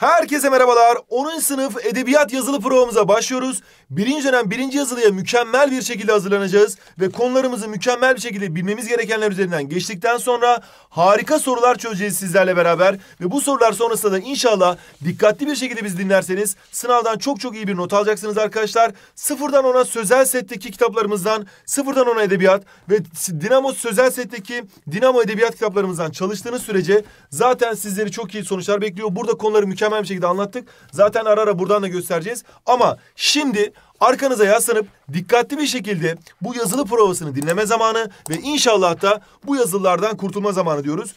Herkese merhabalar. 10. sınıf edebiyat yazılı provamıza başlıyoruz. Birinci dönem birinci yazılıya mükemmel bir şekilde hazırlanacağız. Ve konularımızı mükemmel bir şekilde bilmemiz gerekenler üzerinden geçtikten sonra harika sorular çözeceğiz sizlerle beraber. Ve bu sorular sonrasında da inşallah dikkatli bir şekilde bizi dinlerseniz sınavdan çok çok iyi bir not alacaksınız arkadaşlar. Sıfırdan ona sözel setteki kitaplarımızdan, sıfırdan ona edebiyat ve Dinamo sözel setteki Dinamo edebiyat kitaplarımızdan çalıştığınız sürece zaten sizleri çok iyi sonuçlar bekliyor. Burada konuları mükemmel mükemmel bir şekilde anlattık. Zaten ara ara buradan da göstereceğiz. Ama şimdi arkanıza yaslanıp dikkatli bir şekilde bu yazılı provasını dinleme zamanı ve inşallah da bu yazılılardan kurtulma zamanı diyoruz.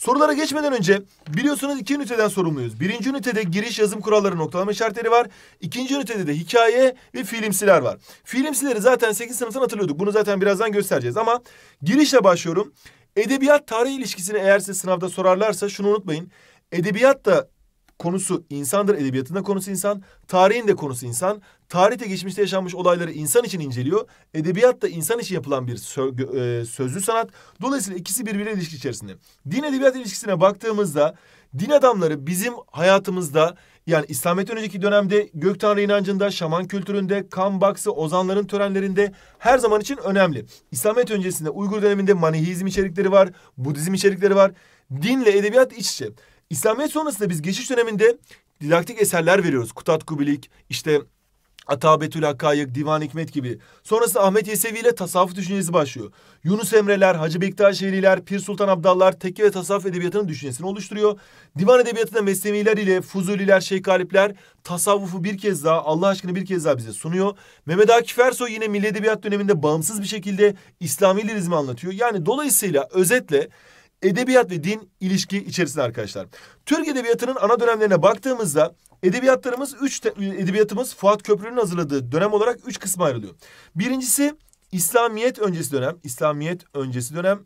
Sorulara geçmeden önce biliyorsunuz iki üniteden sorumluyuz. Birinci ünitede giriş yazım kuralları noktalama işaretleri var. İkinci ünitede de hikaye ve fiilimsiler var. Fiilimsileri zaten 8 sınıftan hatırlıyorduk. Bunu zaten birazdan göstereceğiz ama girişle başlıyorum. Edebiyat tarih ilişkisini eğer size sınavda sorarlarsa şunu unutmayın. Edebiyat da konusu insandır. Edebiyatın da konusu insan. Tarihin de konusu insan tarihte geçmişte yaşanmış olayları insan için inceliyor. Edebiyat da insan için yapılan bir sö e, sözlü sanat. Dolayısıyla ikisi birbiriyle ilişki içerisinde. Din edebiyat ilişkisine baktığımızda din adamları bizim hayatımızda yani İslamiyet önceki dönemde gök tanrı inancında, şaman kültüründe, kan baksı, ozanların törenlerinde her zaman için önemli. İslamiyet öncesinde Uygur döneminde manihizm içerikleri var, Budizm içerikleri var. Dinle edebiyat iç içe. İslamiyet sonrasında biz geçiş döneminde didaktik eserler veriyoruz. Kutat Kubilik, işte Atabetül Hakkayık, Divan Hikmet gibi. Sonrası Ahmet Yesevi ile tasavvuf düşüncesi başlıyor. Yunus Emre'ler, Hacı Bektaş Bektaşehirliler, Pir Sultan Abdallar tekke ve tasavvuf edebiyatının düşüncesini oluşturuyor. Divan edebiyatında Mesneviler ile Fuzuliler, Şeyh Galipler tasavvufu bir kez daha Allah aşkına bir kez daha bize sunuyor. Mehmet Akif Ersoy yine milli edebiyat döneminde bağımsız bir şekilde İslami lirizmi anlatıyor. Yani dolayısıyla özetle edebiyat ve din ilişki içerisinde arkadaşlar. Türk edebiyatının ana dönemlerine baktığımızda Edebiyatlarımız üç edebiyatımız Fuat Köprülü'nün hazırladığı dönem olarak üç kısma ayrılıyor. Birincisi İslamiyet öncesi dönem, İslamiyet öncesi dönem.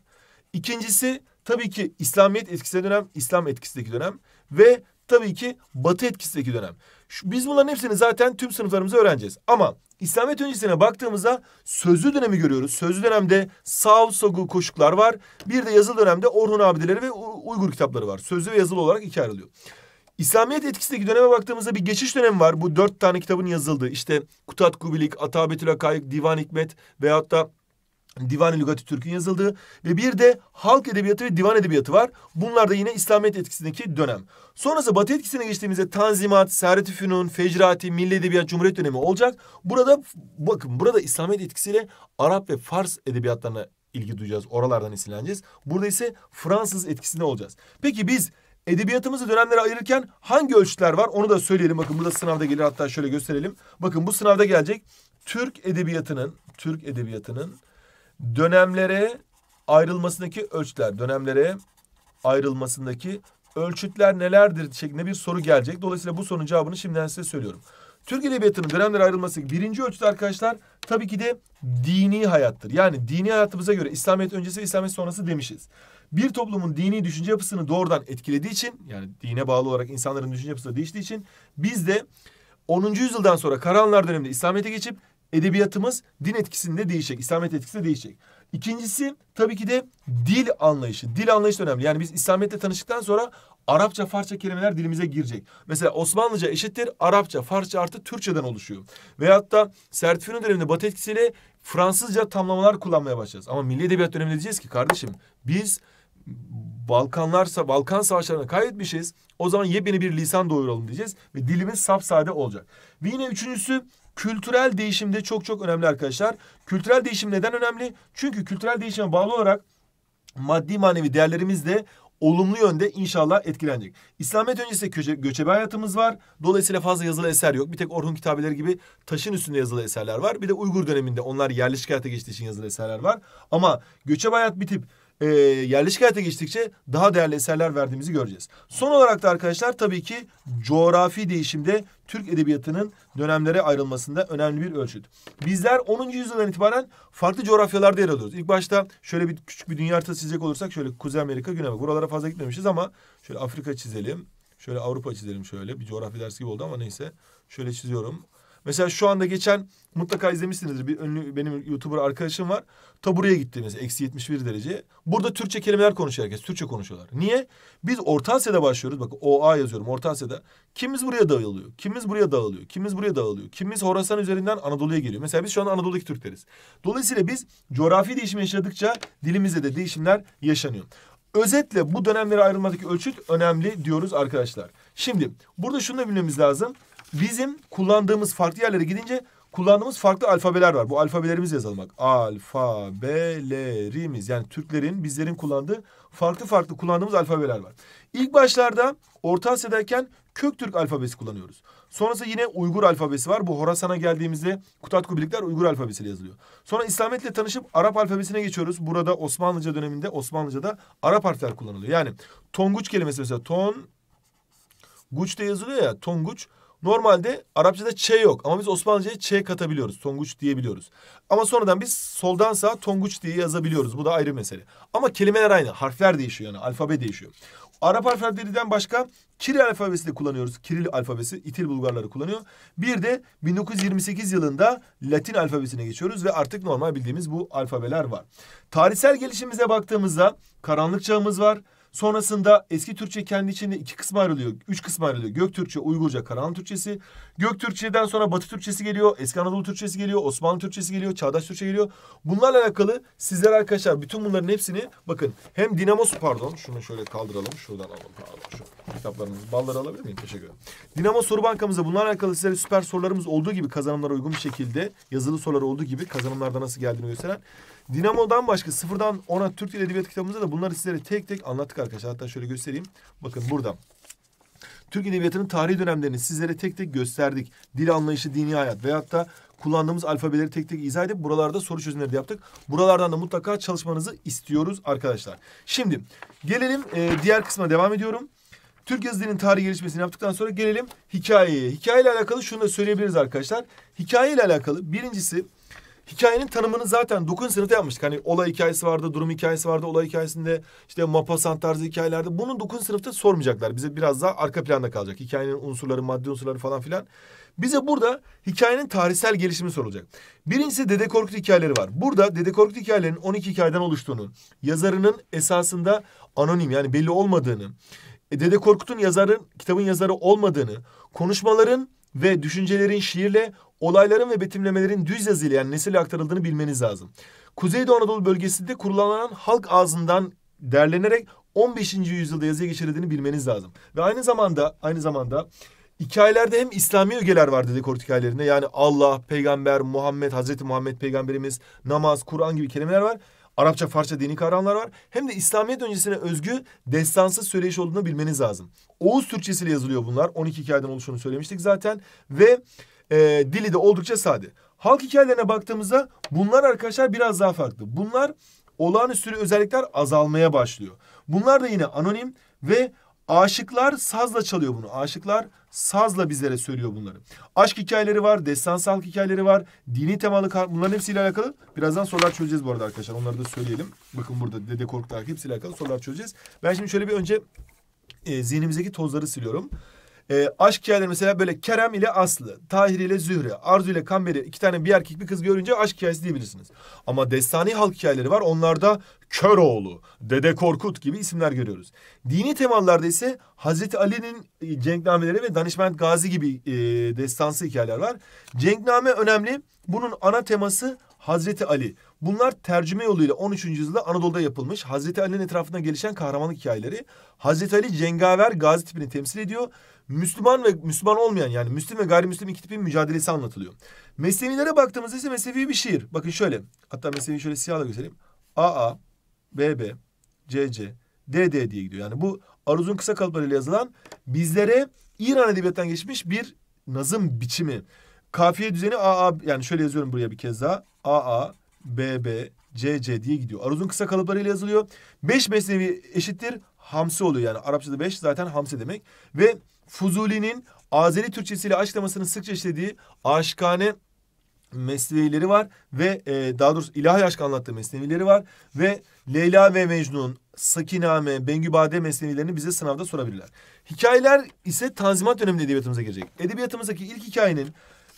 İkincisi tabii ki İslamiyet etkisi dönem, İslam etkisindeki dönem ve tabii ki Batı etkisindeki dönem. Şu, biz bunların hepsini zaten tüm sınıflarımızda öğreneceğiz. Ama İslamiyet öncesine baktığımızda sözlü dönemi görüyoruz. Sözlü dönemde Sav Sogu koşuklar var. Bir de yazılı dönemde Orhun abideleri ve Uygur kitapları var. Sözlü ve yazılı olarak iki ayrılıyor. İslamiyet etkisindeki döneme baktığımızda bir geçiş dönemi var. Bu dört tane kitabın yazıldığı İşte Kutat Kubilik, Atabetül Akayık, Divan Hikmet veyahut da Divan-ı Lügati Türk'ün yazıldığı ve bir de halk edebiyatı ve divan edebiyatı var. Bunlar da yine İslamiyet etkisindeki dönem. Sonrası Batı etkisine geçtiğimizde Tanzimat, Servet-i Fünun, Fecrati, Milli Edebiyat Cumhuriyet dönemi olacak. Burada bakın burada İslamiyet etkisiyle Arap ve Fars edebiyatlarına ilgi duyacağız. Oralardan esinleneceğiz. Burada ise Fransız etkisinde olacağız. Peki biz Edebiyatımızı dönemlere ayırırken hangi ölçütler var onu da söyleyelim. Bakın burada sınavda gelir hatta şöyle gösterelim. Bakın bu sınavda gelecek Türk edebiyatının Türk edebiyatının dönemlere ayrılmasındaki ölçütler, dönemlere ayrılmasındaki ölçütler nelerdir şeklinde bir soru gelecek. Dolayısıyla bu sorunun cevabını şimdiden size söylüyorum. Türk edebiyatının dönemlere ayrılması birinci ölçüt arkadaşlar tabii ki de dini hayattır. Yani dini hayatımıza göre İslamiyet öncesi ve İslamiyet sonrası demişiz bir toplumun dini düşünce yapısını doğrudan etkilediği için yani dine bağlı olarak insanların düşünce yapısı değiştiği için biz de 10. yüzyıldan sonra Karahanlar döneminde İslamiyet'e geçip edebiyatımız din etkisinde değişecek. İslamiyet etkisinde değişecek. İkincisi tabii ki de dil anlayışı. Dil anlayışı önemli. Yani biz İslamiyet'le tanıştıktan sonra Arapça, Farsça kelimeler dilimize girecek. Mesela Osmanlıca eşittir Arapça, Farsça artı Türkçeden oluşuyor. Veyahut da Sertifino döneminde Batı etkisiyle Fransızca tamlamalar kullanmaya başlayacağız. Ama Milli Edebiyat döneminde diyeceğiz ki kardeşim biz Balkanlarsa Balkan savaşlarına kaybetmişiz. O zaman yepyeni bir lisan doyuralım diyeceğiz ve dilimiz sapsade olacak. Ve yine üçüncüsü kültürel değişim de çok çok önemli arkadaşlar. Kültürel değişim neden önemli? Çünkü kültürel değişime bağlı olarak maddi manevi değerlerimiz de olumlu yönde inşallah etkilenecek. İslamiyet öncesi göçe, göçebe hayatımız var. Dolayısıyla fazla yazılı eser yok. Bir tek Orhun kitabeleri gibi taşın üstünde yazılı eserler var. Bir de Uygur döneminde onlar yerleşik hayata geçtiği için yazılı eserler var. Ama göçebe hayat bitip e, yerleşik hayata geçtikçe daha değerli eserler verdiğimizi göreceğiz. Son olarak da arkadaşlar tabii ki coğrafi değişimde Türk edebiyatının dönemlere ayrılmasında önemli bir ölçüt. Bizler 10. yüzyıldan itibaren farklı coğrafyalarda yer alıyoruz. İlk başta şöyle bir küçük bir dünya haritası çizecek olursak şöyle Kuzey Amerika, Güney Amerika. Buralara fazla gitmemişiz ama şöyle Afrika çizelim. Şöyle Avrupa çizelim şöyle. Bir coğrafya dersi gibi oldu ama neyse. Şöyle çiziyorum. Mesela şu anda geçen mutlaka izlemişsinizdir. Bir ünlü benim YouTuber arkadaşım var. Ta buraya gitti mesela eksi 71 derece. Burada Türkçe kelimeler konuşuyor herkes. Türkçe konuşuyorlar. Niye? Biz Orta Asya'da başlıyoruz. Bak OA yazıyorum Orta Asya'da. Kimimiz buraya dağılıyor. kimiz buraya dağılıyor. kimiz buraya dağılıyor. kimiz Horasan üzerinden Anadolu'ya geliyor. Mesela biz şu an Anadolu'daki Türkleriz. Dolayısıyla biz coğrafi değişim yaşadıkça dilimizde de değişimler yaşanıyor. Özetle bu dönemlere ayrılmadaki ölçüt önemli diyoruz arkadaşlar. Şimdi burada şunu da bilmemiz lazım. Bizim kullandığımız farklı yerlere gidince kullandığımız farklı alfabeler var. Bu alfabelerimiz yazalım bak. Alfabelerimiz yani Türklerin, bizlerin kullandığı farklı farklı kullandığımız alfabeler var. İlk başlarda Orta Asya'dayken Köktürk alfabesi kullanıyoruz. Sonrası yine Uygur alfabesi var. Bu Horasan'a geldiğimizde Kutatku birlikler Uygur alfabesiyle yazılıyor. Sonra İslamiyet'le tanışıp Arap alfabesine geçiyoruz. Burada Osmanlıca döneminde Osmanlıca'da Arap harfler kullanılıyor. Yani Tonguç kelimesi mesela ton Guç de yazılıyor ya Tonguç. Tonguç Normalde Arapçada ç yok ama biz Osmanlıca'ya ç katabiliyoruz. Tonguç diyebiliyoruz. Ama sonradan biz soldan sağa tonguç diye yazabiliyoruz. Bu da ayrı mesele. Ama kelimeler aynı. Harfler değişiyor yani. Alfabe değişiyor. Arap alfabelerinden başka Kiril alfabesi de kullanıyoruz. Kiril alfabesi İtil Bulgarları kullanıyor. Bir de 1928 yılında Latin alfabesine geçiyoruz ve artık normal bildiğimiz bu alfabeler var. Tarihsel gelişimize baktığımızda karanlık çağımız var. Sonrasında eski Türkçe kendi içinde iki kısma ayrılıyor. Üç kısma ayrılıyor. Göktürkçe, Uygurca, Karahanlı Türkçesi. Göktürkçeden sonra Batı Türkçesi geliyor. Eski Anadolu Türkçesi geliyor. Osmanlı Türkçesi geliyor. Çağdaş Türkçe geliyor. Bunlarla alakalı sizler arkadaşlar bütün bunların hepsini bakın. Hem Dinamosu pardon şunu şöyle kaldıralım. Şuradan alalım pardon. Şu kitaplarımız, balları alabilir miyim? Teşekkür ederim. Dinamo Soru Bankamızda bunlarla alakalı sizlere süper sorularımız olduğu gibi kazanımlara uygun bir şekilde yazılı sorular olduğu gibi kazanımlarda nasıl geldiğini gösteren Dinamo'dan başka sıfırdan ona Türk Dil Edebiyatı kitabımızda da bunları sizlere tek tek anlattık arkadaşlar. Hatta şöyle göstereyim. Bakın burada. Türk Edebiyatı'nın tarihi dönemlerini sizlere tek tek gösterdik. Dil anlayışı, dini hayat veyahut da kullandığımız alfabeleri tek tek izah edip buralarda soru çözümleri de yaptık. Buralardan da mutlaka çalışmanızı istiyoruz arkadaşlar. Şimdi gelelim e, diğer kısma devam ediyorum. Türk yazı tarihi gelişmesini yaptıktan sonra gelelim hikayeye. Hikaye ile alakalı şunu da söyleyebiliriz arkadaşlar. Hikaye alakalı birincisi Hikayenin tanımını zaten dokun sınıfta yapmıştık. Hani olay hikayesi vardı, durum hikayesi vardı. Olay hikayesinde işte mapasan tarzı hikayelerde. Bunu dokun sınıfta sormayacaklar. Bize biraz daha arka planda kalacak. Hikayenin unsurları, maddi unsurları falan filan. Bize burada hikayenin tarihsel gelişimi sorulacak. Birincisi Dede Korkut hikayeleri var. Burada Dede Korkut hikayelerinin 12 hikayeden oluştuğunu, yazarının esasında anonim yani belli olmadığını, e, Dede Korkut'un yazarın, kitabın yazarı olmadığını, konuşmaların ve düşüncelerin şiirle, olayların ve betimlemelerin düz yazıyla yani nesile aktarıldığını bilmeniz lazım. Kuzeydoğu Anadolu bölgesinde kullanılan halk ağzından derlenerek 15. yüzyılda yazıya geçirildiğini bilmeniz lazım. Ve aynı zamanda aynı zamanda hikayelerde hem İslami ögeler var dedekort hikayelerinde. Yani Allah, peygamber, Muhammed, Hazreti Muhammed peygamberimiz, namaz, Kur'an gibi kelimeler var. Arapça, Farsça dini kavramlar var. Hem de İslamiyet öncesine özgü destansı söyleyiş olduğunu bilmeniz lazım. Oğuz Türkçesiyle yazılıyor bunlar. 12 hikayeden oluşunu söylemiştik zaten. Ve e, dili de oldukça sade. Halk hikayelerine baktığımızda bunlar arkadaşlar biraz daha farklı. Bunlar olağanüstü özellikler azalmaya başlıyor. Bunlar da yine anonim ve aşıklar sazla çalıyor bunu. Aşıklar sazla bizlere söylüyor bunları. Aşk hikayeleri var, destansal hikayeleri var, dini temalı bunların hepsiyle alakalı. Birazdan sorular çözeceğiz bu arada arkadaşlar. Onları da söyleyelim. Bakın burada Dede Korkut'taki hepsiyle alakalı sorular çözeceğiz. Ben şimdi şöyle bir önce e, zihnimizdeki tozları siliyorum. E, aşk hikayeleri mesela böyle Kerem ile Aslı, Tahir ile Zühre, Arzu ile Kamberi iki tane bir erkek bir kız görünce aşk hikayesi diyebilirsiniz. Ama destani halk hikayeleri var. Onlarda Köroğlu, Dede Korkut gibi isimler görüyoruz. Dini temalarda ise Hazreti Ali'nin e, cenknameleri ve Danişment Gazi gibi e, destansı hikayeler var. Cenkname önemli. Bunun ana teması Hazreti Ali. Bunlar tercüme yoluyla 13. yüzyılda Anadolu'da yapılmış Hazreti Ali'nin etrafında gelişen kahramanlık hikayeleri. Hazreti Ali cengaver gazi tipini temsil ediyor Müslüman ve Müslüman olmayan yani Müslüm ve gayrimüslim iki tipin mücadelesi anlatılıyor. Mesnevilere baktığımızda ise mesnevi bir şiir. Bakın şöyle. Hatta mesneviyi şöyle siyahla göstereyim. AA, BB, CC, DD diye gidiyor. Yani bu Aruz'un kısa kalıplarıyla yazılan bizlere İran edebiyattan geçmiş bir nazım biçimi. Kafiye düzeni AA yani şöyle yazıyorum buraya bir kez daha. AA, BB, CC diye gidiyor. Aruz'un kısa kalıplarıyla yazılıyor. Beş mesnevi eşittir hamsi oluyor yani. Arapçada beş zaten hamsi demek. Ve Fuzuli'nin Azeri Türkçesiyle aşk temasını sıkça işlediği aşkane mesnevileri var ve e, daha doğrusu ilahi aşk anlattığı mesnevileri var ve Leyla ve Mecnun, Sakiname, Bengübade mesnevilerini bize sınavda sorabilirler. Hikayeler ise Tanzimat döneminde edebiyatımıza girecek. Edebiyatımızdaki ilk hikayenin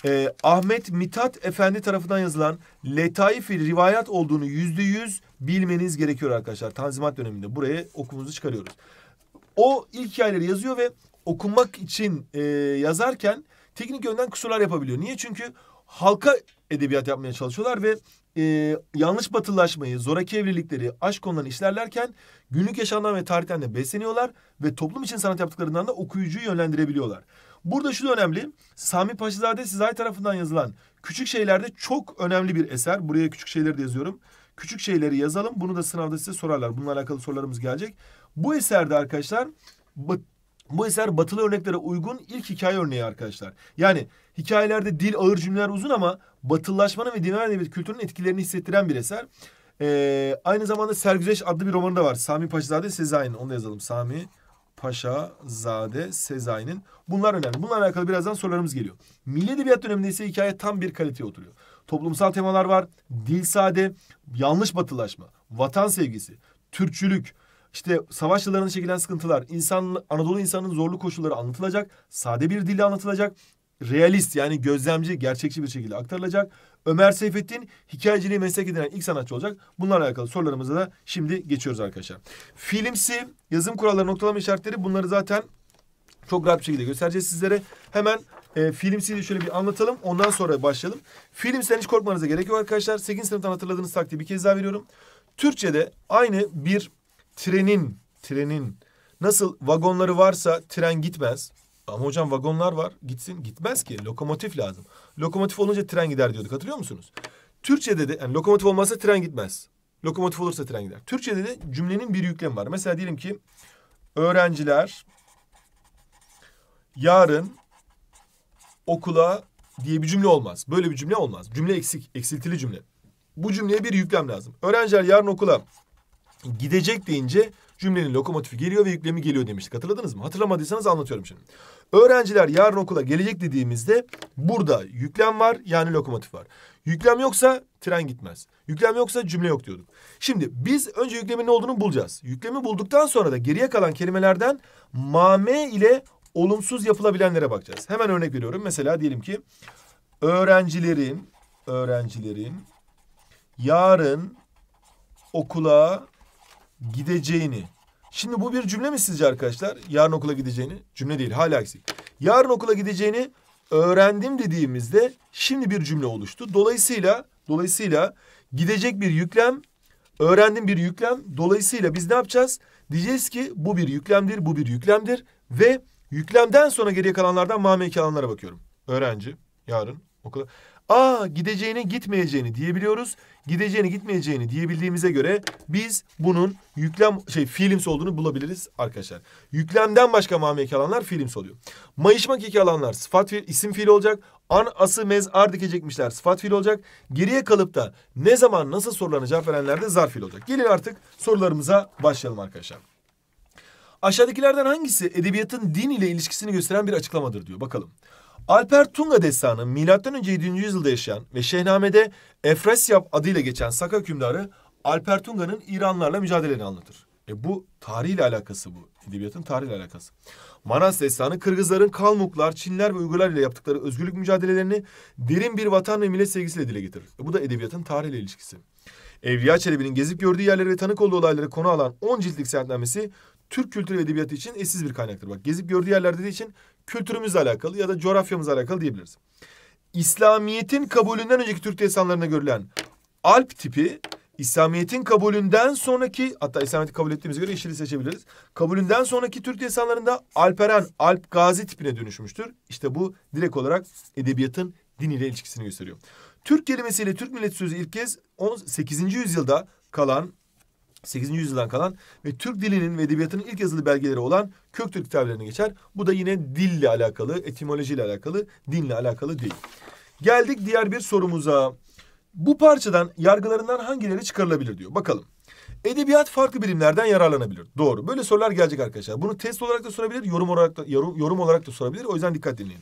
e, Ahmet Mitat Efendi tarafından yazılan Letaif-i Rivayat olduğunu yüzde yüz bilmeniz gerekiyor arkadaşlar. Tanzimat döneminde buraya okumunuzu çıkarıyoruz. O ilk hikayeleri yazıyor ve okumak için e, yazarken teknik yönden kusurlar yapabiliyor. Niye? Çünkü halka edebiyat yapmaya çalışıyorlar ve e, yanlış batılaşmayı, zoraki evlilikleri, aşk konularını işlerlerken günlük yaşamdan ve tarihten de besleniyorlar ve toplum için sanat yaptıklarından da okuyucuyu yönlendirebiliyorlar. Burada şu da önemli. Sami Paşizade Sizay tarafından yazılan Küçük Şeyler'de çok önemli bir eser. Buraya küçük şeyleri de yazıyorum. Küçük şeyleri yazalım. Bunu da sınavda size sorarlar. Bununla alakalı sorularımız gelecek. Bu eserde arkadaşlar bu eser batılı örneklere uygun ilk hikaye örneği arkadaşlar. Yani hikayelerde dil ağır cümleler uzun ama batılılaşmanın ve dinar edebiyat kültürünün etkilerini hissettiren bir eser. Ee, aynı zamanda Sergüzeş adlı bir romanı da var. Sami Paşazade Sezai'nin. Onu da yazalım. Sami Paşa, Zade, Sezai'nin. Bunlar önemli. Bunlarla alakalı birazdan sorularımız geliyor. Milli Edebiyat döneminde ise hikaye tam bir kaliteye oturuyor. Toplumsal temalar var. Dil sade, yanlış batılaşma, vatan sevgisi, Türkçülük, işte savaş yıllarında çekilen sıkıntılar, insan Anadolu insanının zorlu koşulları anlatılacak. Sade bir dille anlatılacak. Realist yani gözlemci, gerçekçi bir şekilde aktarılacak. Ömer Seyfettin hikayeciliği meslek edinen ilk sanatçı olacak. Bunlarla alakalı sorularımıza da şimdi geçiyoruz arkadaşlar. Filmsi, yazım kuralları, noktalama işaretleri bunları zaten çok rahat bir şekilde göstereceğiz sizlere. Hemen e, de şöyle bir anlatalım. Ondan sonra başlayalım. Filmsiden hiç korkmanıza gerek yok arkadaşlar. 8. sınıftan hatırladığınız takdiri bir kez daha veriyorum. Türkçe'de aynı bir trenin, trenin nasıl vagonları varsa tren gitmez. Ama hocam vagonlar var gitsin gitmez ki lokomotif lazım. Lokomotif olunca tren gider diyorduk hatırlıyor musunuz? Türkçe'de de yani lokomotif olmazsa tren gitmez. Lokomotif olursa tren gider. Türkçe'de de cümlenin bir yüklemi var. Mesela diyelim ki öğrenciler yarın okula diye bir cümle olmaz. Böyle bir cümle olmaz. Cümle eksik, eksiltili cümle. Bu cümleye bir yüklem lazım. Öğrenciler yarın okula Gidecek deyince cümlenin lokomotifi geliyor ve yüklemi geliyor demiştik. Hatırladınız mı? Hatırlamadıysanız anlatıyorum şimdi. Öğrenciler yarın okula gelecek dediğimizde burada yüklem var yani lokomotif var. Yüklem yoksa tren gitmez. Yüklem yoksa cümle yok diyorduk. Şimdi biz önce yüklemin ne olduğunu bulacağız. Yüklemi bulduktan sonra da geriye kalan kelimelerden mame ile olumsuz yapılabilenlere bakacağız. Hemen örnek veriyorum. Mesela diyelim ki öğrencilerin öğrencilerin yarın okula gideceğini. Şimdi bu bir cümle mi sizce arkadaşlar? Yarın okula gideceğini. Cümle değil hala eksik. Yarın okula gideceğini öğrendim dediğimizde şimdi bir cümle oluştu. Dolayısıyla dolayısıyla gidecek bir yüklem, öğrendim bir yüklem. Dolayısıyla biz ne yapacağız? Diyeceğiz ki bu bir yüklemdir, bu bir yüklemdir ve yüklemden sonra geriye kalanlardan mameki kalanlara bakıyorum. Öğrenci yarın okula A gideceğini gitmeyeceğini diyebiliyoruz. Gideceğini gitmeyeceğini diyebildiğimize göre biz bunun yüklem şey fiilimsi olduğunu bulabiliriz arkadaşlar. Yüklemden başka mami eki alanlar fiilimsi oluyor. Mayışmak eki alanlar sıfat fiil, isim fiil olacak. An, ası, mez, ar dikecekmişler sıfat fiil olacak. Geriye kalıp da ne zaman nasıl sorularına cevap verenler de zarf fiil olacak. Gelin artık sorularımıza başlayalım arkadaşlar. Aşağıdakilerden hangisi edebiyatın din ile ilişkisini gösteren bir açıklamadır diyor. Bakalım. Alper Tunga destanı M.Ö. 7. yüzyılda yaşayan ve Şehname'de Efresyap adıyla geçen Saka hükümdarı Alper Tunga'nın İranlarla mücadeleni anlatır. E bu tarihle alakası bu. Edebiyatın tarihle alakası. Manas destanı Kırgızların Kalmuklar, Çinler ve Uygurlar ile yaptıkları özgürlük mücadelelerini derin bir vatan ve millet sevgisiyle dile getirir. E bu da edebiyatın tarihle ilişkisi. Evliya Çelebi'nin gezip gördüğü yerleri ve tanık olduğu olayları konu alan 10 ciltlik seyahatnamesi Türk kültürü ve edebiyatı için eşsiz bir kaynaktır. Bak gezip gördüğü yerler dediği için kültürümüzle alakalı ya da coğrafyamızla alakalı diyebiliriz. İslamiyet'in kabulünden önceki Türk destanlarında görülen Alp tipi İslamiyet'in kabulünden sonraki hatta İslamiyet'i kabul ettiğimize göre yeşili seçebiliriz. Kabulünden sonraki Türk destanlarında Alperen, Alp Gazi tipine dönüşmüştür. İşte bu direkt olarak edebiyatın din ile ilişkisini gösteriyor. Türk kelimesiyle Türk milleti sözü ilk kez 18. yüzyılda kalan 8. yüzyıldan kalan ve Türk dilinin ve edebiyatının ilk yazılı belgeleri olan Köktürk kitaplarına geçer. Bu da yine dille alakalı, etimolojiyle alakalı, dinle alakalı değil. Geldik diğer bir sorumuza. Bu parçadan yargılarından hangileri çıkarılabilir diyor. Bakalım. Edebiyat farklı bilimlerden yararlanabilir. Doğru. Böyle sorular gelecek arkadaşlar. Bunu test olarak da sorabilir, yorum olarak da yorum, yorum olarak da sorabilir. O yüzden dikkat dinleyin.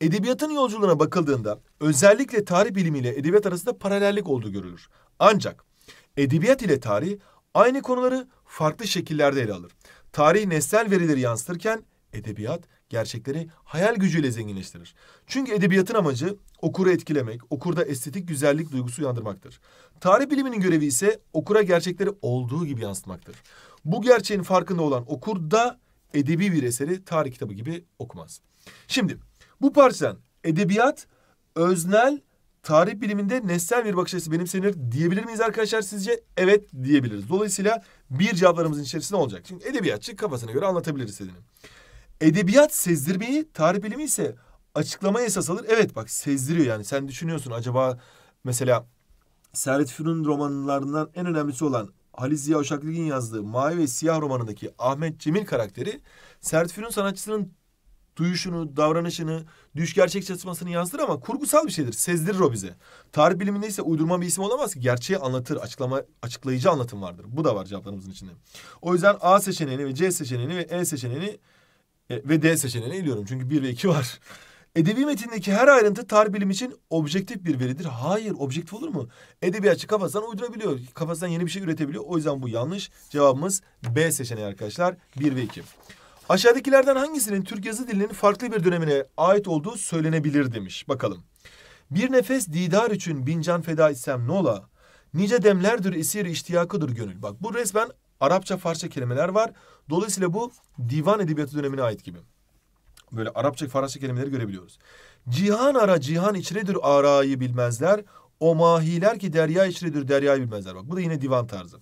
Edebiyatın yolculuğuna bakıldığında özellikle tarih bilimiyle edebiyat arasında paralellik olduğu görülür. Ancak edebiyat ile tarih aynı konuları farklı şekillerde ele alır. Tarih nesnel verileri yansıtırken edebiyat gerçekleri hayal gücüyle zenginleştirir. Çünkü edebiyatın amacı okuru etkilemek, okurda estetik güzellik duygusu uyandırmaktır. Tarih biliminin görevi ise okura gerçekleri olduğu gibi yansıtmaktır. Bu gerçeğin farkında olan okur da edebi bir eseri tarih kitabı gibi okumaz. Şimdi bu parçadan edebiyat öznel tarih biliminde nesnel bir bakış açısı benimsenir diyebilir miyiz arkadaşlar sizce? Evet diyebiliriz. Dolayısıyla bir cevaplarımızın içerisinde olacak. Çünkü edebiyatçı kafasına göre anlatabiliriz istediğini. Edebiyat sezdirmeyi, tarih bilimi ise açıklamaya esas alır. Evet bak sezdiriyor yani sen düşünüyorsun acaba mesela Servet Fünun romanlarından en önemlisi olan Halil Ziya Uşaklıgil'in yazdığı Mavi ve Siyah romanındaki Ahmet Cemil karakteri Servet Fünun sanatçısının duyuşunu, davranışını, düş gerçek çatışmasını yansıtır ama kurgusal bir şeydir. Sezdirir o bize. Tarih biliminde ise uydurma bir isim olamaz ki. Gerçeği anlatır, açıklama, açıklayıcı anlatım vardır. Bu da var cevaplarımızın içinde. O yüzden A seçeneğini ve C seçeneğini ve E seçeneğini e ve D seçeneğini eliyorum. Çünkü bir ve iki var. Edebi metindeki her ayrıntı tarih bilim için objektif bir veridir. Hayır, objektif olur mu? Edebi açı kafasından uydurabiliyor. Kafasından yeni bir şey üretebiliyor. O yüzden bu yanlış. Cevabımız B seçeneği arkadaşlar. bir ve iki. Aşağıdakilerden hangisinin Türk yazı dilinin farklı bir dönemine ait olduğu söylenebilir demiş. Bakalım. Bir nefes didar için bincan feda etsem ne Nice demlerdir esir iştiyakıdır gönül. Bak bu resmen Arapça Farsça kelimeler var. Dolayısıyla bu divan edebiyatı dönemine ait gibi. Böyle Arapça Farsça kelimeleri görebiliyoruz. Cihan ara cihan içredir arayı bilmezler. O mahiler ki derya içredir deryayı bilmezler. Bak bu da yine divan tarzı.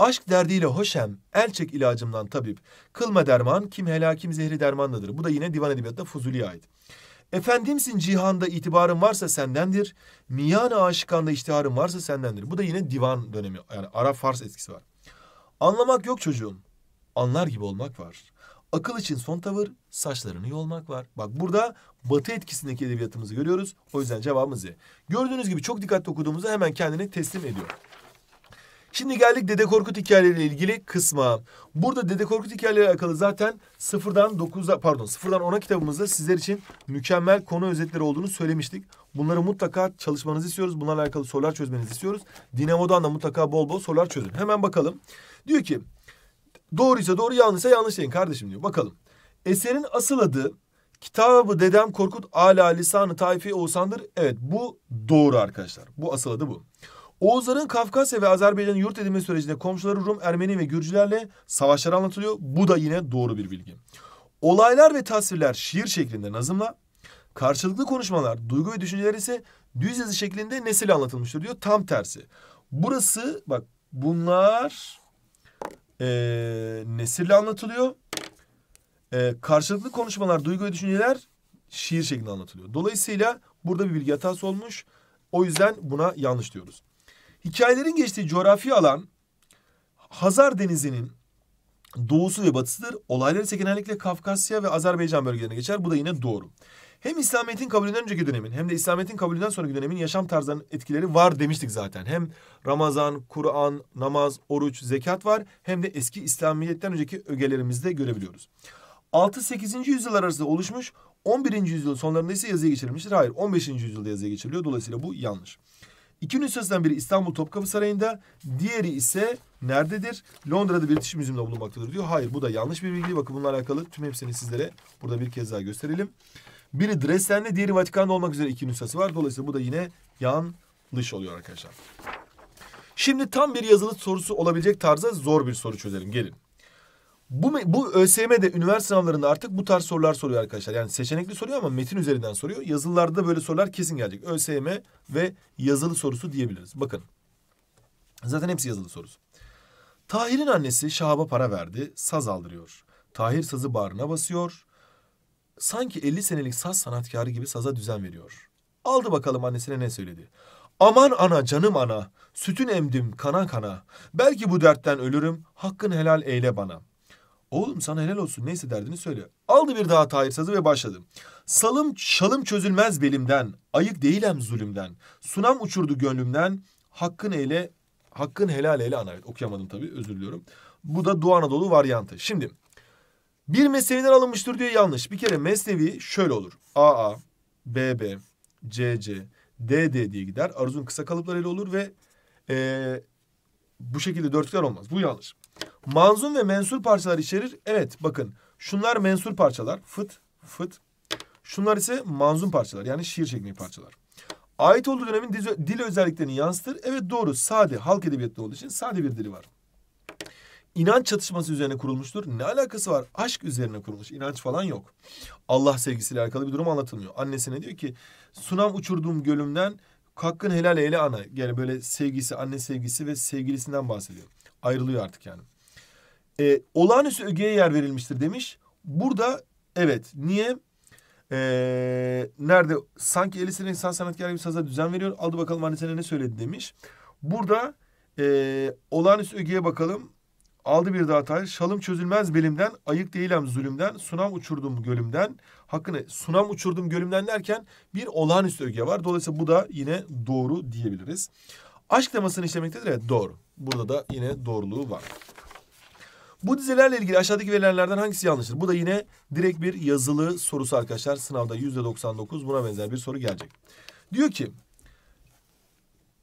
Aşk derdiyle hoşem, el çek ilacımdan tabip. Kılma derman, kim helakim zehri dermandadır. Bu da yine divan edebiyatta Fuzuli'ye ait. Efendimsin cihanda itibarın varsa sendendir. Miyana aşıkanda iştiharın varsa sendendir. Bu da yine divan dönemi. Yani Arap Fars etkisi var. Anlamak yok çocuğum. Anlar gibi olmak var. Akıl için son tavır saçlarını yolmak var. Bak burada batı etkisindeki edebiyatımızı görüyoruz. O yüzden cevabımız Z. Gördüğünüz gibi çok dikkatli okuduğumuzda hemen kendini teslim ediyor. Şimdi geldik Dede Korkut hikayeleriyle ilgili kısma. Burada Dede Korkut hikayeleri alakalı zaten sıfırdan 9'a pardon sıfırdan ona kitabımızda sizler için mükemmel konu özetleri olduğunu söylemiştik. Bunları mutlaka çalışmanızı istiyoruz. Bunlarla alakalı sorular çözmenizi istiyoruz. Dinamo'dan da mutlaka bol bol sorular çözün. Hemen bakalım. Diyor ki doğruysa doğru yanlışsa yanlış deyin kardeşim diyor. Bakalım. Eserin asıl adı Kitabı Dedem Korkut Ala Lisanı Tayfi Oğuzhan'dır. Evet bu doğru arkadaşlar. Bu asıl adı bu. Oğuzların Kafkasya ve Azerbaycan'ın yurt edinme sürecinde komşuları Rum, Ermeni ve Gürcülerle savaşlar anlatılıyor. Bu da yine doğru bir bilgi. Olaylar ve tasvirler şiir şeklinde nazımla, karşılıklı konuşmalar, duygu ve düşünceler ise düz yazı şeklinde nesil anlatılmıştır diyor. Tam tersi. Burası bak bunlar e, nesille anlatılıyor. E, karşılıklı konuşmalar, duygu ve düşünceler şiir şeklinde anlatılıyor. Dolayısıyla burada bir bilgi hatası olmuş. O yüzden buna yanlış diyoruz. Hikayelerin geçtiği coğrafi alan Hazar Denizi'nin doğusu ve batısıdır. Olayları ise genellikle Kafkasya ve Azerbaycan bölgelerine geçer. Bu da yine doğru. Hem İslamiyet'in kabulünden önceki dönemin hem de İslamiyet'in kabulünden sonraki dönemin yaşam tarzının etkileri var demiştik zaten. Hem Ramazan, Kur'an, namaz, oruç, zekat var hem de eski İslamiyet'ten önceki ögelerimizde görebiliyoruz. 6-8. yüzyıllar arasında oluşmuş 11. yüzyıl sonlarında ise yazıya geçirilmiştir. Hayır 15. yüzyılda yazıya geçiriliyor. Dolayısıyla bu yanlış. İki üniversitesinden biri İstanbul Topkapı Sarayı'nda, diğeri ise nerededir? Londra'da British Müziği'nde bulunmaktadır diyor. Hayır bu da yanlış bir bilgi. Bakın bununla alakalı tüm hepsini sizlere burada bir kez daha gösterelim. Biri Dresden'de, diğeri Vatikan'da olmak üzere iki nüshası var. Dolayısıyla bu da yine yanlış oluyor arkadaşlar. Şimdi tam bir yazılı sorusu olabilecek tarzda zor bir soru çözelim. Gelin. Bu, bu ÖSYM'de üniversite sınavlarında artık bu tarz sorular soruyor arkadaşlar. Yani seçenekli soruyor ama metin üzerinden soruyor. Yazılılarda böyle sorular kesin gelecek. ÖSYM ve yazılı sorusu diyebiliriz. Bakın. Zaten hepsi yazılı sorusu. Tahir'in annesi Şahab'a para verdi. Saz aldırıyor. Tahir sazı bağrına basıyor. Sanki 50 senelik saz sanatkarı gibi saza düzen veriyor. Aldı bakalım annesine ne söyledi. Aman ana canım ana, sütün emdim kana kana. Belki bu dertten ölürüm, hakkın helal eyle bana.'' Oğlum sana helal olsun neyse derdini söyle. Aldı bir daha tahir sazı ve başladım. Salım şalım çözülmez belimden. Ayık değilem zulümden. Sunam uçurdu gönlümden. Hakkın eyle, hakkın helal eyle ana. Okuyamadım tabii özür diliyorum. Bu da Doğu Anadolu varyantı. Şimdi bir mesleviden alınmıştır diyor yanlış. Bir kere mesnevi şöyle olur. AA, BB, CC, DD diye gider. Aruzun kısa kalıplarıyla olur ve ee, bu şekilde dörtlükler olmaz. Bu yanlış. Manzum ve mensur parçalar içerir. Evet bakın şunlar mensur parçalar. Fıt, fıt. Şunlar ise manzum parçalar yani şiir şeklinde parçalar. Ait olduğu dönemin dil özelliklerini yansıtır. Evet doğru sade halk edebiyatında olduğu için sade bir dili var. İnanç çatışması üzerine kurulmuştur. Ne alakası var? Aşk üzerine kurulmuş. İnanç falan yok. Allah sevgisiyle alakalı bir durum anlatılmıyor. Annesine diyor ki sunam uçurduğum gölümden hakkın helal eyle ana. Yani böyle sevgisi, anne sevgisi ve sevgilisinden bahsediyor ayrılıyor artık yani. E, olağanüstü ögeye yer verilmiştir demiş. Burada evet niye? E, nerede? Sanki Elisir insan sanatkar gibi saza düzen veriyor. Aldı bakalım annesine ne söyledi demiş. Burada e, olağanüstü ögeye bakalım. Aldı bir daha tahir. Şalım çözülmez belimden, ayık değilim zulümden, sunam uçurdum gölümden. Hakkını sunam uçurdum gölümden derken bir olağanüstü öge var. Dolayısıyla bu da yine doğru diyebiliriz. Aşk temasını işlemektedir. Evet doğru. Burada da yine doğruluğu var. Bu dizelerle ilgili aşağıdaki verilenlerden hangisi yanlıştır? Bu da yine direkt bir yazılı sorusu arkadaşlar. Sınavda yüzde %99 buna benzer bir soru gelecek. Diyor ki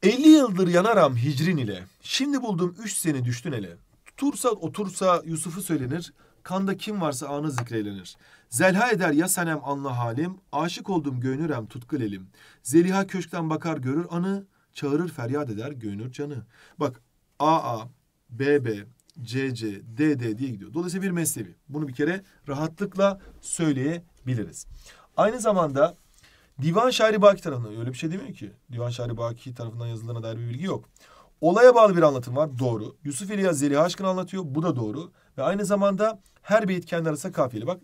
50 yıldır yanaram hicrin ile. Şimdi bulduğum 3 seni düştün ele. tursa otursa Yusuf'u söylenir. Kanda kim varsa anı zikrelenir Zelha eder ya senem anla halim. Aşık oldum göynürem tutkul elim. Zeliha köşkten bakar görür anı. Çağırır feryat eder göynür canı. Bak AA, BB, CC, DD diye gidiyor. Dolayısıyla bir meslevi. Bunu bir kere rahatlıkla söyleyebiliriz. Aynı zamanda Divan Şairi Baki tarafından öyle bir şey demiyor ki. Divan Şairi Baki tarafından yazıldığına dair bir bilgi yok. Olaya bağlı bir anlatım var. Doğru. Yusuf İlyas Zeliha aşkını anlatıyor. Bu da doğru. Ve aynı zamanda her beyit kendi arasında kafiyeli. Bak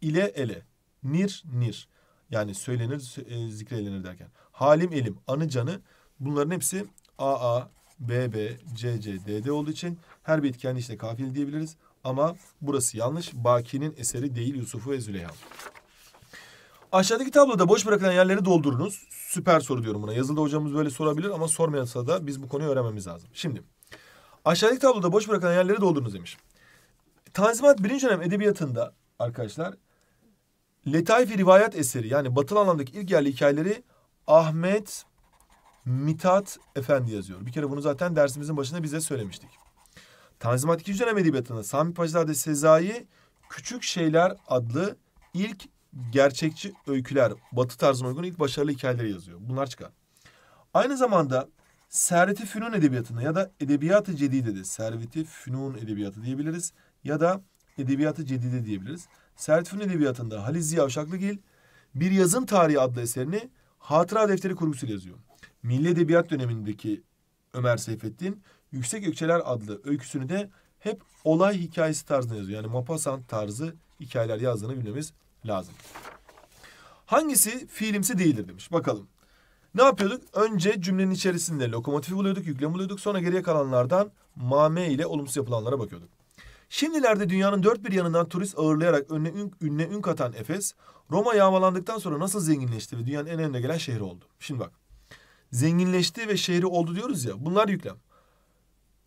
ile ele. Nir nir. Yani söylenir e, zikrelenir derken. Halim elim. Anı canı. Bunların hepsi AA, BB, CC, DD olduğu için her bit kendi işte kafil diyebiliriz. Ama burası yanlış. Baki'nin eseri değil Yusuf'u ve Züleyha. Aşağıdaki tabloda boş bırakılan yerleri doldurunuz. Süper soru diyorum buna. Yazılı hocamız böyle sorabilir ama sormayansa da biz bu konuyu öğrenmemiz lazım. Şimdi aşağıdaki tabloda boş bırakılan yerleri doldurunuz demiş. Tanzimat birinci dönem edebiyatında arkadaşlar Letaifi rivayet eseri yani batılı anlamdaki ilk yerli hikayeleri Ahmet Mitat Efendi yazıyor. Bir kere bunu zaten dersimizin başında bize söylemiştik. Tanzimat 200. dönem edebiyatında Sami Paşazade Sezai Küçük Şeyler adlı ilk gerçekçi öyküler, batı tarzına uygun ilk başarılı hikayeleri yazıyor. Bunlar çıkar. Aynı zamanda Servet-i Fünun Edebiyatı'nda ya da Edebiyatı ı Cedide de Servet-i Fünun Edebiyatı diyebiliriz ya da Edebiyatı ı Cedide diyebiliriz. Servet-i Fünun Edebiyatı'nda Halil Ziya Uşaklıgil Bir Yazın Tarihi adlı eserini hatıra defteri kurgusuyla yazıyor. Milli Edebiyat dönemindeki Ömer Seyfettin Yüksek Ökçeler adlı öyküsünü de hep olay hikayesi tarzında yazıyor. Yani Maupassant tarzı hikayeler yazdığını bilmemiz lazım. Hangisi fiilimsi değildir demiş. Bakalım. Ne yapıyorduk? Önce cümlenin içerisinde lokomotifi buluyorduk, yüklem buluyorduk. Sonra geriye kalanlardan mame ile olumsuz yapılanlara bakıyorduk. Şimdilerde dünyanın dört bir yanından turist ağırlayarak önüne ün, ününe ün katan Efes, Roma yağmalandıktan sonra nasıl zenginleşti ve dünyanın en önde gelen şehri oldu. Şimdi bak, zenginleşti ve şehri oldu diyoruz ya, bunlar yüklem.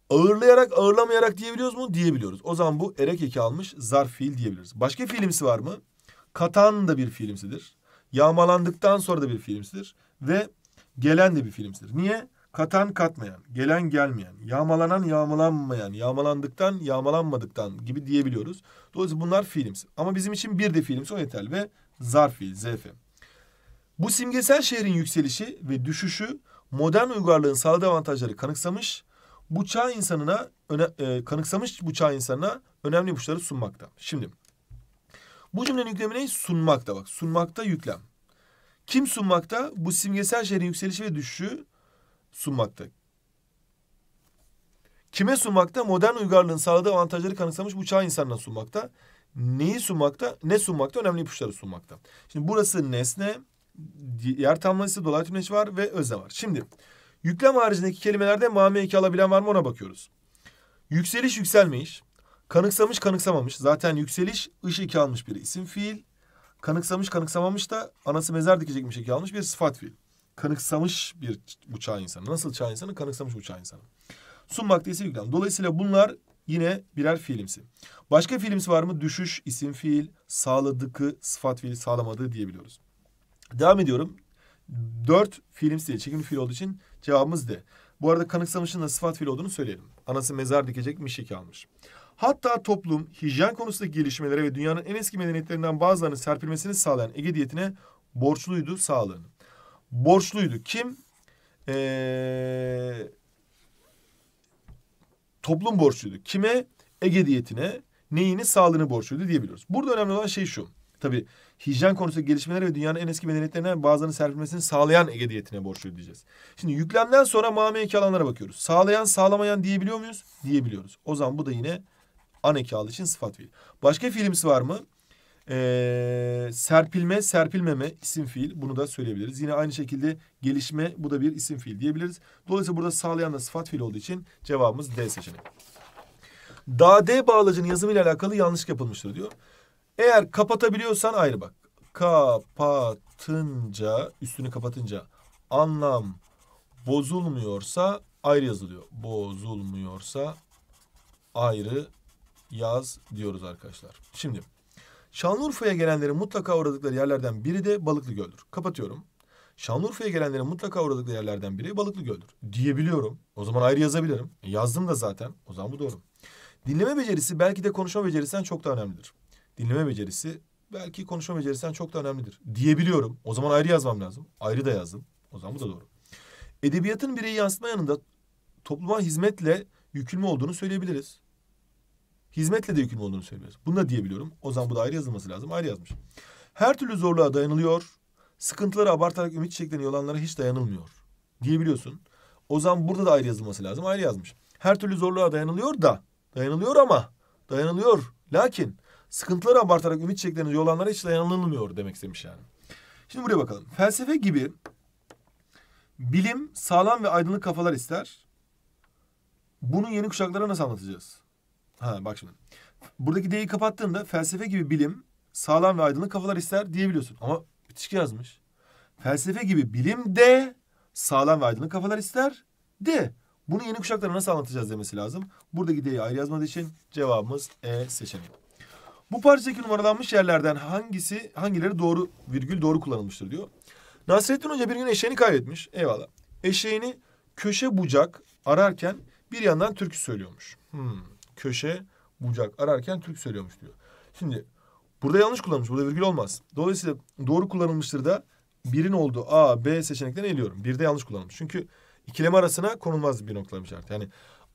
Ağırlayarak, ağırlamayarak diyebiliyoruz mu? Diyebiliyoruz. O zaman bu erek eki almış zarf fiil diyebiliriz. Başka fiilimsi var mı? Katan da bir fiilimsidir. Yağmalandıktan sonra da bir fiilimsidir. Ve gelen de bir fiilimsidir. Niye? Katan katmayan, gelen gelmeyen, yağmalanan yağmalanmayan, yağmalandıktan yağmalanmadıktan gibi diyebiliyoruz. Dolayısıyla bunlar fiilimsi. Ama bizim için bir de fiilimsi o yeterli ve zarf fiil, ZF. Bu simgesel şehrin yükselişi ve düşüşü modern uygarlığın sağladığı avantajları kanıksamış, bu çağ insanına öne, e, kanıksamış bu çağ insanına önemli ipuçları sunmakta. Şimdi bu cümlenin yüklemi ne? Sunmakta bak. Sunmakta yüklem. Kim sunmakta? Bu simgesel şehrin yükselişi ve düşüşü sunmakta. Kime sunmakta? Modern uygarlığın sağladığı avantajları kanıksamış bu çağ insanına sunmakta. Neyi sunmakta? Ne sunmakta? Önemli ipuçları sunmakta. Şimdi burası nesne, Yer tamlaması dolar tümleç var ve özne var. Şimdi yüklem haricindeki kelimelerde mame iki alabilen var mı ona bakıyoruz. Yükseliş yükselmeyiş. Kanıksamış kanıksamamış. Zaten yükseliş ış iki almış bir isim fiil. Kanıksamış kanıksamamış da anası mezar dikecekmiş iki almış bir sıfat fiil kanıksamış bir bu insanı. Nasıl çağ insanı? Kanıksamış bu insanı. Sunmak ise yüklem. Dolayısıyla bunlar yine birer fiilimsi. Başka fiilimsi var mı? Düşüş, isim fiil, sağladıkı, sıfat fiil, sağlamadığı diyebiliyoruz. Devam ediyorum. Dört fiilimsi değil. Çekimli fiil olduğu için cevabımız D. Bu arada kanıksamışın da sıfat fiil olduğunu söyleyelim. Anası mezar dikecek mişik almış. Hatta toplum hijyen konusundaki gelişmelere ve dünyanın en eski medeniyetlerinden bazılarının serpilmesini sağlayan Ege diyetine borçluydu sağlığını borçluydu. Kim? Ee, toplum borçluydu. Kime? Ege diyetine neyini sağlığını borçluydu diyebiliyoruz. Burada önemli olan şey şu. Tabi hijyen konusunda gelişmeleri ve dünyanın en eski medeniyetlerinden bazılarının serpilmesini sağlayan Ege diyetine borçluydu diyeceğiz. Şimdi yüklemden sonra mame alanlara bakıyoruz. Sağlayan sağlamayan diyebiliyor muyuz? Diyebiliyoruz. O zaman bu da yine an eki için sıfat fiil. Başka fiilimiz var mı? Ee, serpilme, serpilmeme isim fiil bunu da söyleyebiliriz. Yine aynı şekilde gelişme bu da bir isim fiil diyebiliriz. Dolayısıyla burada sağlayan da sıfat fiil olduğu için cevabımız D seçeneği. D-D bağlacının yazımıyla alakalı yanlış yapılmıştır diyor. Eğer kapatabiliyorsan ayrı bak. Kapatınca, üstünü kapatınca anlam bozulmuyorsa ayrı yazılıyor. Bozulmuyorsa ayrı yaz diyoruz arkadaşlar. Şimdi Şanlıurfa'ya gelenlerin mutlaka uğradıkları yerlerden biri de Balıklı Göl'dür. Kapatıyorum. Şanlıurfa'ya gelenlerin mutlaka uğradıkları yerlerden biri Balıklı Göl'dür diyebiliyorum. O zaman ayrı yazabilirim. E, yazdım da zaten. O zaman bu doğru. Dinleme becerisi belki de konuşma becerisinden çok da önemlidir. Dinleme becerisi belki konuşma becerisinden çok da önemlidir diyebiliyorum. O zaman ayrı yazmam lazım. Ayrı da yazdım. O zaman bu da doğru. Edebiyatın bireyi yansıtma yanında topluma hizmetle yükümlü olduğunu söyleyebiliriz. Hizmetle de yükümlü olduğunu söylüyoruz. Bunu da diyebiliyorum. O zaman bu da ayrı yazılması lazım. Ayrı yazmış. Her türlü zorluğa dayanılıyor. Sıkıntıları abartarak ümit çiçeklerini yolanlara hiç dayanılmıyor. Diyebiliyorsun. O zaman burada da ayrı yazılması lazım. Ayrı yazmış. Her türlü zorluğa dayanılıyor da. Dayanılıyor ama. Dayanılıyor. Lakin sıkıntıları abartarak ümit çiçeklerini yolanlara hiç dayanılmıyor demek istemiş yani. Şimdi buraya bakalım. Felsefe gibi bilim sağlam ve aydınlık kafalar ister. Bunu yeni kuşaklara nasıl anlatacağız? Ha bak şimdi. Buradaki D'yi kapattığında felsefe gibi bilim sağlam ve aydınlık kafalar ister diyebiliyorsun. Ama bitişki yazmış. Felsefe gibi bilim de sağlam ve aydınlık kafalar ister de. Bunu yeni kuşaklara nasıl anlatacağız demesi lazım. Buradaki D'yi ayrı yazmadığı için cevabımız E seçeneği. Bu parçadaki numaralanmış yerlerden hangisi hangileri doğru virgül doğru kullanılmıştır diyor. Nasrettin Hoca bir gün eşeğini kaybetmiş. Eyvallah. Eşeğini köşe bucak ararken bir yandan türkü söylüyormuş. Hmm köşe, bucak ararken Türk söylüyormuş diyor. Şimdi burada yanlış kullanmış. Burada virgül olmaz. Dolayısıyla doğru kullanılmıştır da birin olduğu A, B seçenekten eliyorum. Bir de yanlış kullanılmış. Çünkü ikileme arasına konulmaz bir noktalama işareti. Yani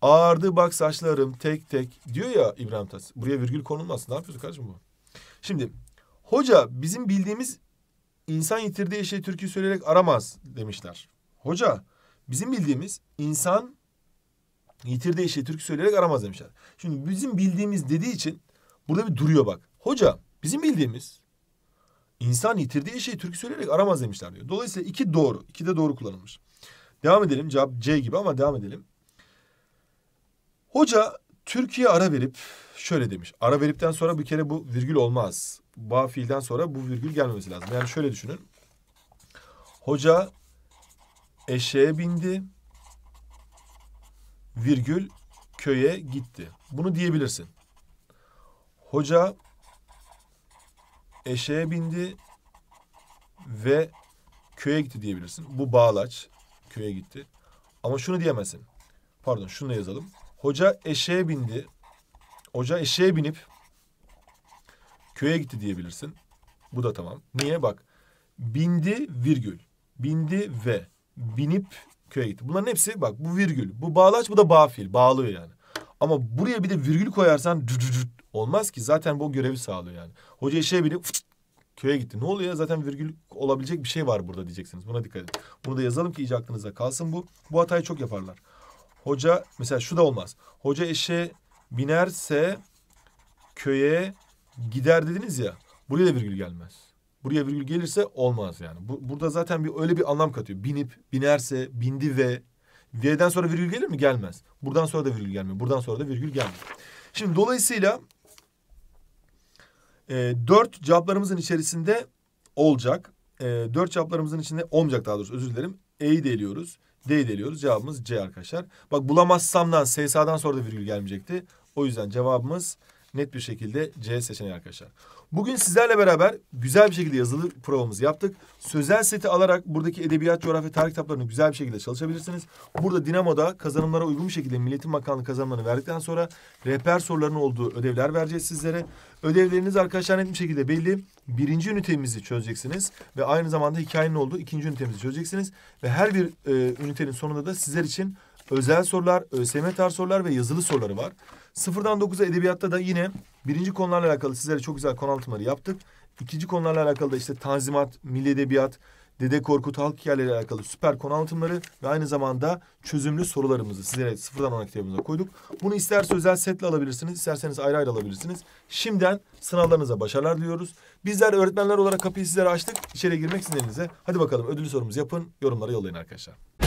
ağardı bak saçlarım tek tek diyor ya İbrahim Tas. Buraya virgül konulmaz. Ne yapıyorsun kardeşim bu? Şimdi hoca bizim bildiğimiz insan yitirdiği şey türkü söyleyerek aramaz demişler. Hoca bizim bildiğimiz insan yitirdiği şeyi türkü söyleyerek aramaz demişler. Şimdi bizim bildiğimiz dediği için burada bir duruyor bak. Hoca bizim bildiğimiz insan yitirdiği şeyi türkü söyleyerek aramaz demişler diyor. Dolayısıyla iki doğru. iki de doğru kullanılmış. Devam edelim. Cevap C gibi ama devam edelim. Hoca Türkiye ara verip şöyle demiş. Ara veripten sonra bir kere bu virgül olmaz. Ba fiilden sonra bu virgül gelmemesi lazım. Yani şöyle düşünün. Hoca eşeğe bindi virgül köye gitti. Bunu diyebilirsin. Hoca eşeğe bindi ve köye gitti diyebilirsin. Bu bağlaç köye gitti. Ama şunu diyemezsin. Pardon şunu da yazalım. Hoca eşeğe bindi. Hoca eşeğe binip köye gitti diyebilirsin. Bu da tamam. Niye? Bak. Bindi virgül. Bindi ve. Binip köye gitti. Bunların hepsi bak bu virgül. Bu bağlaç bu da bağ fiil. Bağlıyor yani. Ama buraya bir de virgül koyarsan cü cü cü olmaz ki. Zaten bu görevi sağlıyor yani. Hoca işe biri köye gitti. Ne oluyor? Zaten virgül olabilecek bir şey var burada diyeceksiniz. Buna dikkat edin. Bunu da yazalım ki iyice aklınıza kalsın bu. Bu hatayı çok yaparlar. Hoca mesela şu da olmaz. Hoca eşe binerse köye gider dediniz ya. Buraya da virgül gelmez. Buraya virgül gelirse olmaz yani. Bu, burada zaten bir öyle bir anlam katıyor. Binip, binerse, bindi ve. V'den sonra virgül gelir mi? Gelmez. Buradan sonra da virgül gelmiyor. Buradan sonra da virgül gelmiyor. Şimdi dolayısıyla e, dört cevaplarımızın içerisinde olacak. E, dört cevaplarımızın içinde olmayacak daha doğrusu özür dilerim. E'yi de eliyoruz. D'yi de Cevabımız C arkadaşlar. Bak bulamazsamdan SSA'dan sonra da virgül gelmeyecekti. O yüzden cevabımız net bir şekilde C seçeneği arkadaşlar. Bugün sizlerle beraber güzel bir şekilde yazılı provamızı yaptık. Sözel seti alarak buradaki edebiyat, coğrafya, tarih kitaplarını güzel bir şekilde çalışabilirsiniz. Burada Dinamo'da kazanımlara uygun bir şekilde Milletin Bakanlığı kazanımlarını verdikten sonra rehber sorularının olduğu ödevler vereceğiz sizlere. Ödevleriniz arkadaşlar net bir şekilde belli. Birinci ünitemizi çözeceksiniz ve aynı zamanda hikayenin olduğu ikinci ünitemizi çözeceksiniz. Ve her bir e, ünitenin sonunda da sizler için özel sorular, ÖSYM tarz sorular ve yazılı soruları var. Sıfırdan dokuza edebiyatta da yine birinci konularla alakalı sizlere çok güzel konu anlatımları yaptık. İkinci konularla alakalı da işte tanzimat, milli edebiyat, Dede Korkut halk hikayeleri alakalı süper konu anlatımları ve aynı zamanda çözümlü sorularımızı sizlere sıfırdan ona kitabımıza koyduk. Bunu isterse özel setle alabilirsiniz, isterseniz ayrı ayrı alabilirsiniz. Şimdiden sınavlarınıza başarılar diliyoruz. Bizler öğretmenler olarak kapıyı sizlere açtık. İçeri girmek sizin elinize. Hadi bakalım ödül sorumuzu yapın, yorumlara yollayın arkadaşlar.